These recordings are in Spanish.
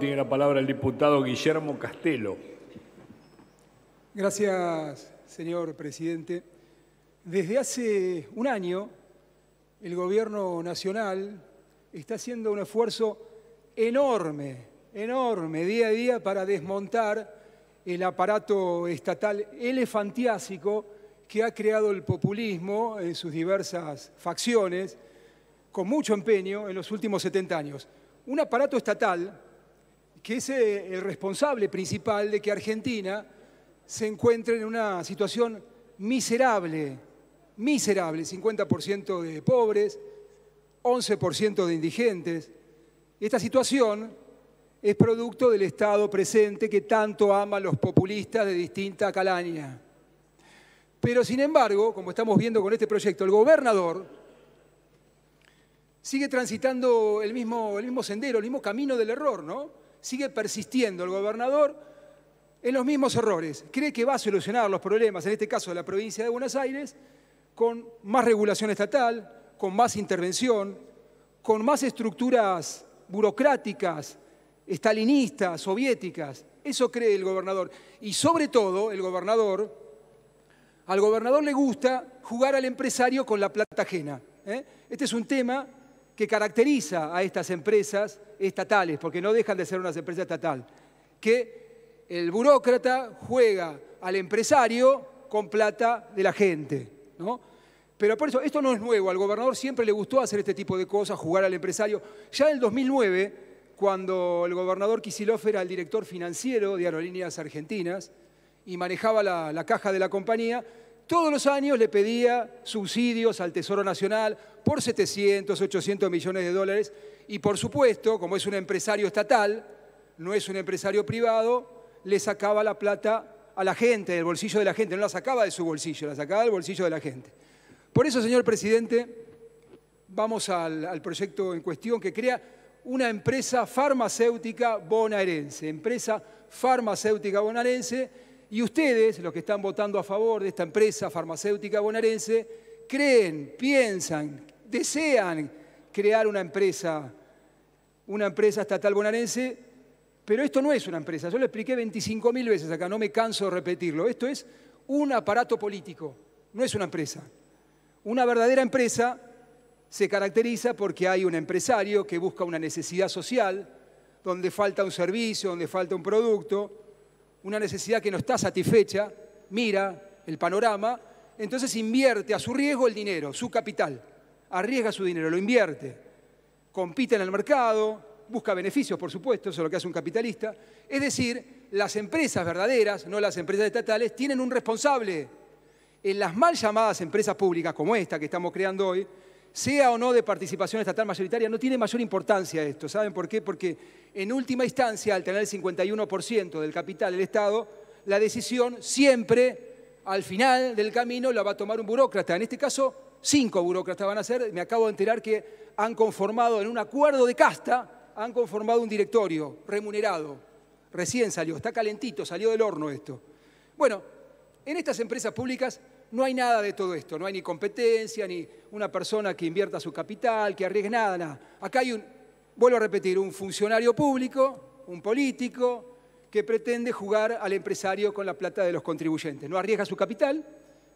Tiene la palabra el diputado Guillermo Castelo. Gracias, señor presidente. Desde hace un año, el gobierno nacional está haciendo un esfuerzo enorme, enorme, día a día, para desmontar el aparato estatal elefantiásico que ha creado el populismo en sus diversas facciones, con mucho empeño en los últimos 70 años. Un aparato estatal que es eh, el responsable principal de que Argentina se encuentre en una situación miserable, miserable, 50% de pobres, 11% de indigentes. Esta situación es producto del Estado presente que tanto ama los populistas de distinta calaña. Pero sin embargo, como estamos viendo con este proyecto, el gobernador sigue transitando el mismo, el mismo sendero, el mismo camino del error, ¿no? sigue persistiendo el gobernador en los mismos errores. Cree que va a solucionar los problemas, en este caso de la provincia de Buenos Aires, con más regulación estatal, con más intervención, con más estructuras burocráticas, estalinistas, soviéticas. Eso cree el gobernador. Y sobre todo, el gobernador, al gobernador le gusta jugar al empresario con la plata ajena. ¿eh? Este es un tema que caracteriza a estas empresas estatales, porque no dejan de ser unas empresas estatal, que el burócrata juega al empresario con plata de la gente. Pero por eso, esto no es nuevo, al gobernador siempre le gustó hacer este tipo de cosas, jugar al empresario. Ya en el 2009, cuando el gobernador Kisilov era el director financiero de Aerolíneas Argentinas y manejaba la caja de la compañía, todos los años le pedía subsidios al Tesoro Nacional, por 700, 800 millones de dólares y por supuesto, como es un empresario estatal, no es un empresario privado, le sacaba la plata a la gente, del bolsillo de la gente, no la sacaba de su bolsillo, la sacaba del bolsillo de la gente. Por eso, señor presidente, vamos al, proyecto en cuestión que crea una empresa farmacéutica bonaerense, empresa farmacéutica bonaerense, y ustedes, los que están votando a favor de esta empresa farmacéutica bonaerense, creen, piensan desean crear una empresa, una empresa estatal bonaerense, pero esto no es una empresa. Yo lo expliqué 25.000 veces acá, no me canso de repetirlo. Esto es un aparato político, no es una empresa. Una verdadera empresa se caracteriza porque hay un empresario que busca una necesidad social, donde falta un servicio, donde falta un producto, una necesidad que no está satisfecha, mira el panorama, entonces invierte a su riesgo el dinero, su capital arriesga su dinero, lo invierte, compite en el mercado, busca beneficios, por supuesto, eso es lo que hace un capitalista. Es decir, las empresas verdaderas, no las empresas estatales, tienen un responsable. En las mal llamadas empresas públicas como esta que estamos creando hoy, sea o no de participación estatal mayoritaria, no tiene mayor importancia esto. ¿Saben por qué? Porque en última instancia, al tener el 51% del capital del Estado, la decisión siempre, al final del camino, la va a tomar un burócrata. En este caso, cinco burócratas van a ser, me acabo de enterar que han conformado en un acuerdo de casta, han conformado un directorio remunerado. Recién salió, está calentito, salió del horno esto. Bueno, en estas empresas públicas no hay nada de todo esto, no hay ni competencia, ni una persona que invierta su capital, que arriesgue nada, nada. Acá hay un, vuelvo a repetir, un funcionario público, un político, que pretende jugar al empresario con la plata de los contribuyentes. No arriesga su capital,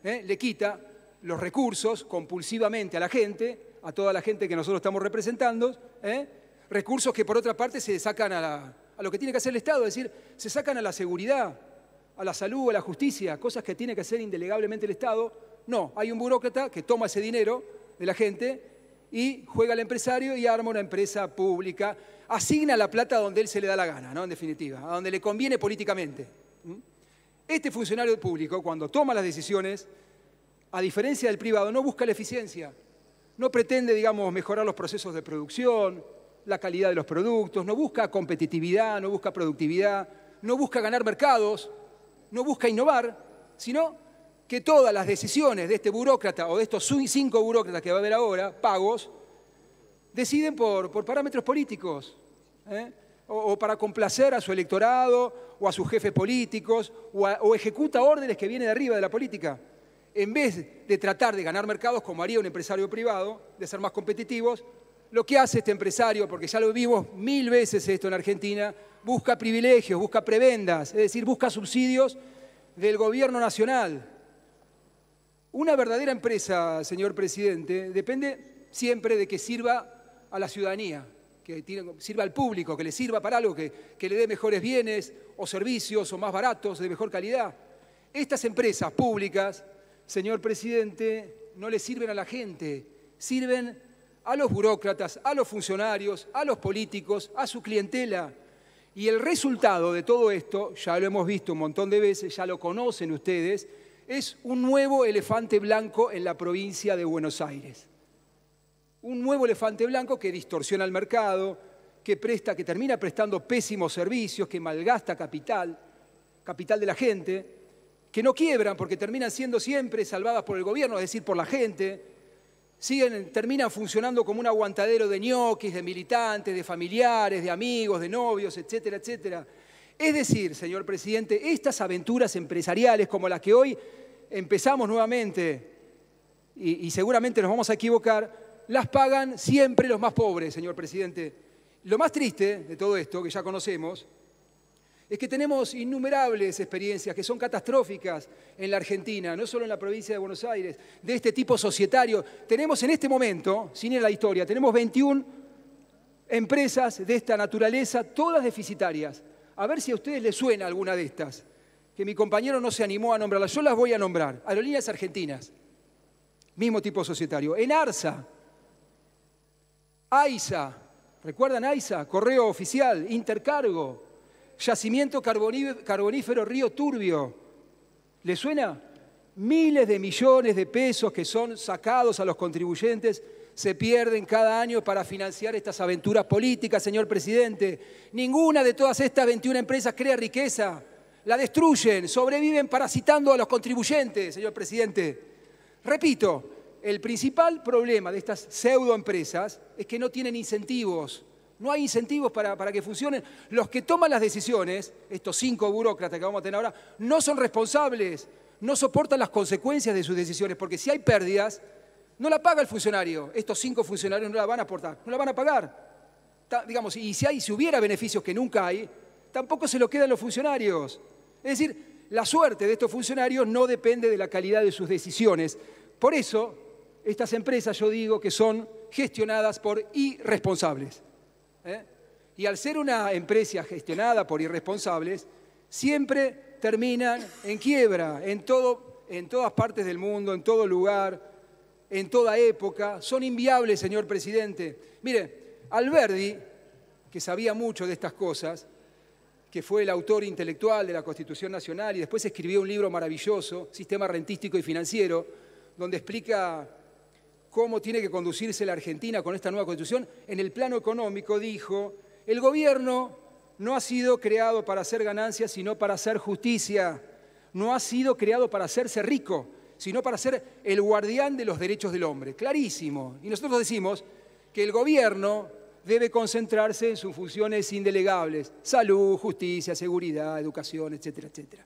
¿eh? le quita los recursos compulsivamente a la gente, a toda la gente que nosotros estamos representando, ¿eh? recursos que por otra parte se sacan a, lo que tiene que hacer el Estado, es decir, se sacan a la seguridad, a la salud, a la justicia, cosas que tiene que hacer indelegablemente el Estado. No, hay un burócrata que toma ese dinero de la gente y juega al empresario y arma una empresa pública, asigna la plata donde él se le da la gana, ¿no? En definitiva, a donde le conviene políticamente. Este funcionario público, cuando toma las decisiones, a diferencia del privado, no busca la eficiencia. No pretende, digamos, mejorar los procesos de producción, la calidad de los productos, no busca competitividad, no busca productividad, no busca ganar mercados, no busca innovar, sino que todas las decisiones de este burócrata o de estos cinco burócratas que va a haber ahora, pagos, deciden por, parámetros políticos, ¿eh? o, para complacer a su electorado, o a sus jefes políticos, o, o ejecuta órdenes que vienen de arriba de la política en vez de tratar de ganar mercados como haría un empresario privado, de ser más competitivos, lo que hace este empresario, porque ya lo vimos mil veces esto en Argentina, busca privilegios, busca prebendas, es decir, busca subsidios del gobierno nacional. Una verdadera empresa, señor presidente, depende siempre de que sirva a la ciudadanía, que sirva al público, que le sirva para algo, que, le dé mejores bienes o servicios o más baratos, de mejor calidad. Estas empresas públicas señor presidente, no le sirven a la gente, sirven a los burócratas, a los funcionarios, a los políticos, a su clientela. Y el resultado de todo esto, ya lo hemos visto un montón de veces, ya lo conocen ustedes, es un nuevo elefante blanco en la provincia de Buenos Aires. Un nuevo elefante blanco que distorsiona el mercado, que presta, que termina prestando pésimos servicios, que malgasta capital, capital de la gente, que no quiebran porque terminan siendo siempre salvadas por el gobierno, es decir, por la gente, siguen, terminan funcionando como un aguantadero de ñoquis, de militantes, de familiares, de amigos, de novios, etcétera, etcétera. Es decir, señor presidente, estas aventuras empresariales como las que hoy empezamos nuevamente, y, y seguramente nos vamos a equivocar, las pagan siempre los más pobres, señor presidente. Lo más triste de todo esto, que ya conocemos, es que tenemos innumerables experiencias que son catastróficas en la Argentina, no solo en la provincia de Buenos Aires, de este tipo societario. Tenemos en este momento, sin ir a la historia, tenemos 21 empresas de esta naturaleza, todas deficitarias. A ver si a ustedes les suena alguna de estas, que mi compañero no se animó a nombrarlas. Yo las voy a nombrar. Aerolíneas Argentinas, mismo tipo societario. En ARSA, AISA, ¿recuerdan AISA? Correo Oficial, Intercargo, yacimiento carbonífero Río Turbio. ¿Le suena? Miles de millones de pesos que son sacados a los contribuyentes se pierden cada año para financiar estas aventuras políticas, señor presidente. Ninguna de todas estas 21 empresas crea riqueza. La destruyen, sobreviven parasitando a los contribuyentes, señor presidente. Repito, el principal problema de estas pseudoempresas es que no tienen incentivos no hay incentivos para, que funcionen. Los que toman las decisiones, estos cinco burócratas que vamos a tener ahora, no son responsables, no soportan las consecuencias de sus decisiones, porque si hay pérdidas, no la paga el funcionario. Estos cinco funcionarios no la van a aportar, no la van a pagar. digamos, y si, hay, si hubiera beneficios que nunca hay, tampoco se lo quedan los funcionarios. Es decir, la suerte de estos funcionarios no depende de la calidad de sus decisiones. Por eso, estas empresas yo digo que son gestionadas por irresponsables. ¿eh? Y al ser una empresa gestionada por irresponsables, siempre terminan en quiebra, en, todo, en todas partes del mundo, en todo lugar, en toda época. Son inviables, señor presidente. Mire, Alberdi, que sabía mucho de estas cosas, que fue el autor intelectual de la Constitución Nacional y después escribió un libro maravilloso, Sistema Rentístico y Financiero, donde explica cómo tiene que conducirse la Argentina con esta nueva constitución, en el plano económico dijo, el gobierno no ha sido creado para hacer ganancias, sino para hacer justicia, no ha sido creado para hacerse rico, sino para ser el guardián de los derechos del hombre. Clarísimo. Y nosotros decimos que el gobierno debe concentrarse en sus funciones indelegables, salud, justicia, seguridad, educación, etcétera, etcétera.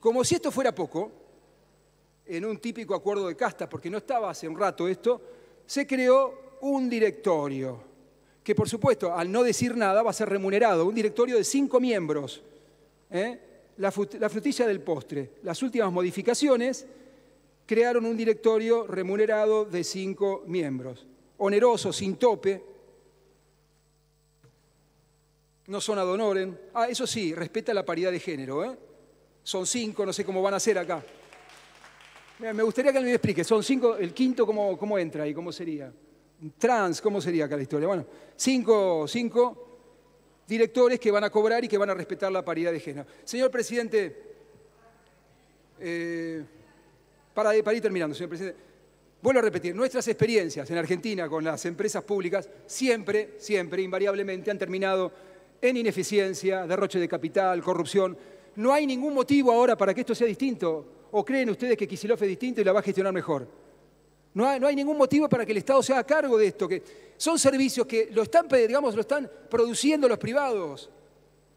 Como si esto fuera poco, en un típico acuerdo de castas, porque no estaba hace un rato esto, se creó un directorio, que por supuesto, al no decir nada, va a ser remunerado, un directorio de cinco miembros. ¿eh? La, frutilla del postre, las últimas modificaciones, crearon un directorio remunerado de cinco miembros, oneroso, sin tope, no son ad honorem. Ah, eso sí, respeta la paridad de género, ¿eh? Son cinco, no sé cómo van a ser acá. Me gustaría que me explique. Son cinco, el quinto, ¿cómo, entra y cómo sería? Trans, ¿cómo sería acá la historia? Bueno, cinco, cinco directores que van a cobrar y que van a respetar la paridad de género. Señor presidente, eh, para, para ir terminando, señor presidente. Vuelvo a repetir, nuestras experiencias en Argentina con las empresas públicas siempre, siempre, invariablemente han terminado en ineficiencia, derroche de capital, corrupción. No hay ningún motivo ahora para que esto sea distinto. ¿O creen ustedes que Kisilov es distinto y la va a gestionar mejor? No hay, ningún motivo para que el Estado sea a cargo de esto. Que son servicios que lo están, digamos, lo están produciendo los privados.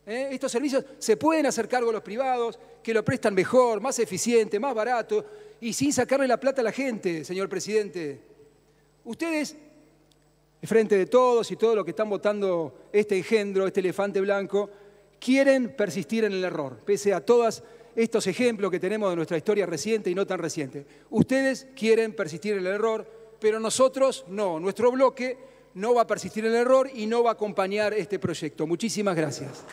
¿eh? Estos servicios se pueden hacer cargo los privados, que lo prestan mejor, más eficiente, más barato y sin sacarle la plata a la gente, señor presidente. Ustedes, frente de todos y todos los que están votando este engendro, este elefante blanco, quieren persistir en el error, pese a todas estos ejemplos que tenemos de nuestra historia reciente y no tan reciente. Ustedes quieren persistir en el error, pero nosotros no. Nuestro bloque no va a persistir en el error y no va a acompañar este proyecto. Muchísimas gracias.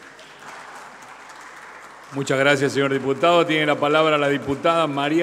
Muchas gracias, señor diputado. Tiene la palabra la diputada María.